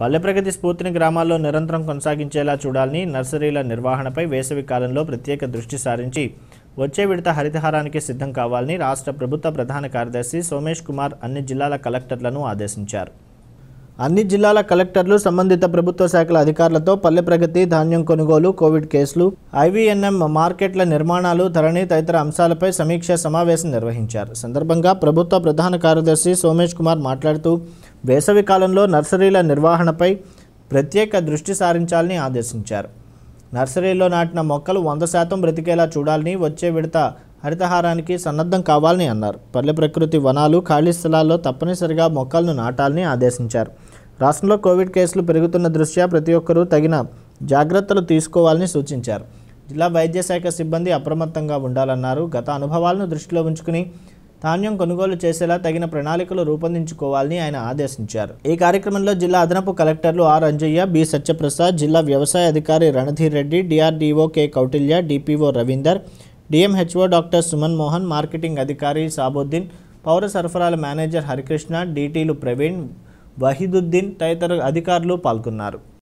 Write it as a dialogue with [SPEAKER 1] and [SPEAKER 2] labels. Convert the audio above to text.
[SPEAKER 1] పల్లె ప్రగతి స్ఫూర్తిని గ్రామాల్లో నిరంతరం కొనసాగించేలా చూడాలని నర్సరీల నిర్వహణపై వేసవి కాలంలో ప్రత్యేక దృష్టి సారించి వచ్చే విడత హరితహారానికి సిద్ధం కావాలని రాష్ట్ర ప్రభుత్వ ప్రధాన కార్యదర్శి సోమేష్ కుమార్ అన్ని జిల్లాల కలెక్టర్లను ఆదేశించారు అన్ని జిల్లాల కలెక్టర్లు సంబంధిత ప్రభుత్వ శాఖల అధికారులతో పల్లె ప్రగతి ధాన్యం కొనుగోలు కోవిడ్ కేసులు ఐవీఎన్ఎం మార్కెట్ల నిర్మాణాలు ధరణి తదితర అంశాలపై సమీక్ష సమావేశం నిర్వహించారు సందర్భంగా ప్రభుత్వ ప్రధాన కార్యదర్శి సోమేష్ కుమార్ మాట్లాడుతూ వేసవి కాలంలో నర్సరీల నిర్వహణపై ప్రత్యేక దృష్టి సారించాలని ఆదేశించారు నర్సరీలో నాటిన మొక్కలు వంద శాతం బ్రతికేలా చూడాలని వచ్చే విడత హరితహారానికి సన్నద్ధం కావాలని అన్నారు పల్లె ప్రకృతి వనాలు ఖాళీ స్థలాల్లో తప్పనిసరిగా మొక్కలను నాటాలని ఆదేశించారు రాష్ట్రంలో కోవిడ్ కేసులు పెరుగుతున్న దృష్ట్యా ప్రతి ఒక్కరూ తగిన జాగ్రత్తలు తీసుకోవాలని సూచించారు జిల్లా వైద్య శాఖ సిబ్బంది అప్రమత్తంగా ఉండాలన్నారు గత అనుభవాలను దృష్టిలో ఉంచుకుని ధాన్యం కొనుగోలు చేసేలా తగిన ప్రణాళికలు రూపొందించుకోవాలని ఆయన ఆదేశించారు ఈ కార్యక్రమంలో జిల్లా అదనపు కలెక్టర్లు ఆర్ అంజయ్య బి సత్యప్రసాద్ జిల్లా వ్యవసాయ అధికారి Randhir Reddy DRDO K Kautilya DPO Ravinder DMHO doctor Suman Mohan marketing అధికారి సాబుద్దీన్ పౌర సరఫరాల మేనేజర్ హరికృష్ణ డీటీలు ప్రవీణ్ వహీదుద్దీన్ తదితర అధికారులు పాల్గొన్నారు